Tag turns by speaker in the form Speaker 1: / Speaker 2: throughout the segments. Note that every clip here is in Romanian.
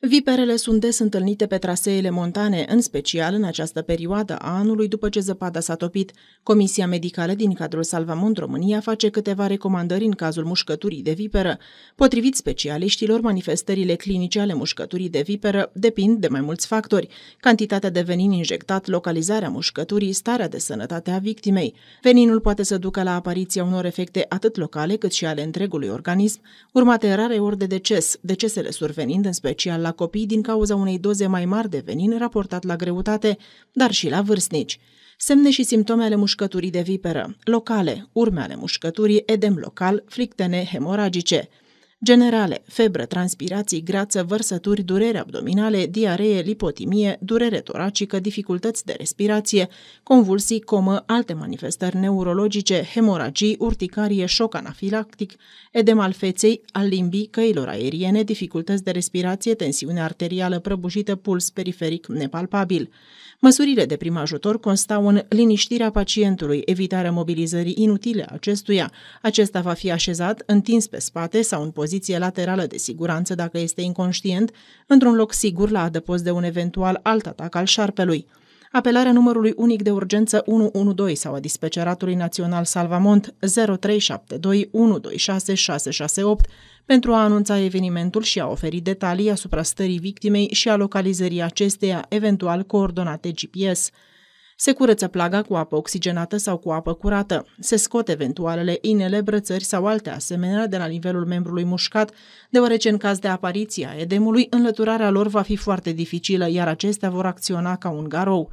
Speaker 1: Viperele sunt des întâlnite pe traseele montane, în special în această perioadă a anului după ce zăpada s-a topit. Comisia Medicală din cadrul Salvamont România face câteva recomandări în cazul mușcăturii de viperă. Potrivit specialiștilor, manifestările clinice ale mușcăturii de viperă depind de mai mulți factori. Cantitatea de venin injectat, localizarea mușcăturii, starea de sănătate a victimei. Veninul poate să ducă la apariția unor efecte atât locale cât și ale întregului organism, urmate rare ori de deces, decesele survenind în special la la copii din cauza unei doze mai mari de venin raportat la greutate, dar și la vârstnici. Semne și simptome ale mușcăturii de viperă, locale, urme ale mușcăturii, edem local, frictene hemoragice generale, febră, transpirații, grață, vărsături, durere abdominale, diaree, lipotimie, durere toracică, dificultăți de respirație, convulsii, comă, alte manifestări neurologice, hemoragii, urticarie, șoc anafilactic, edem al feței, al limbii, căilor aeriene, dificultăți de respirație, tensiune arterială prăbușită, puls periferic nepalpabil. Măsurile de prim ajutor constau în liniștirea pacientului, evitarea mobilizării inutile acestuia. Acesta va fi așezat, întins pe spate sau în poziție poziție laterală de siguranță dacă este inconștient, într-un loc sigur la adăpost de un eventual alt atac al șarpelui. Apelarea numărului unic de urgență 112 sau a dispeceratului național Salvamont 0372126668 pentru a anunța evenimentul și a oferi detalii asupra stării victimei și a localizării acesteia, eventual coordonate GPS. Se curăță plaga cu apă oxigenată sau cu apă curată. Se scot eventualele inele, brățări sau alte asemenea de la nivelul membrului mușcat, deoarece în caz de apariție a edemului, înlăturarea lor va fi foarte dificilă, iar acestea vor acționa ca un garou.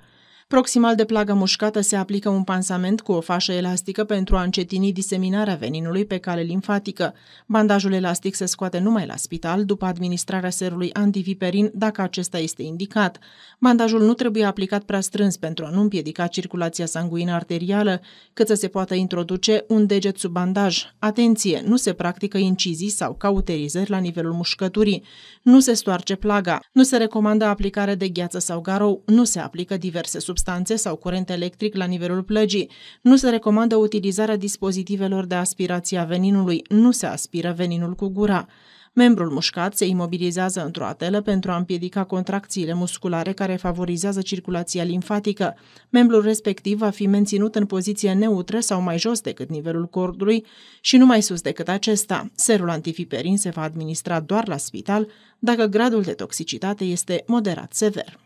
Speaker 1: Proximal de plaga mușcată se aplică un pansament cu o fașă elastică pentru a încetini diseminarea veninului pe cale limfatică. Bandajul elastic se scoate numai la spital după administrarea serului antiviperin dacă acesta este indicat. Bandajul nu trebuie aplicat prea strâns pentru a nu împiedica circulația sanguină arterială, cât să se poată introduce un deget sub bandaj. Atenție, nu se practică incizii sau cauterizări la nivelul mușcăturii. Nu se stoarce plaga. Nu se recomandă aplicare de gheață sau garou. Nu se aplică diverse substanțe substanțe sau curent electric la nivelul plăgii. Nu se recomandă utilizarea dispozitivelor de aspirație a veninului, nu se aspiră veninul cu gura. Membrul mușcat se imobilizează într-o atelă pentru a împiedica contracțiile musculare care favorizează circulația limfatică. Membrul respectiv va fi menținut în poziție neutră sau mai jos decât nivelul cordului și nu mai sus decât acesta. Serul antifiperin se va administra doar la spital dacă gradul de toxicitate este moderat sever.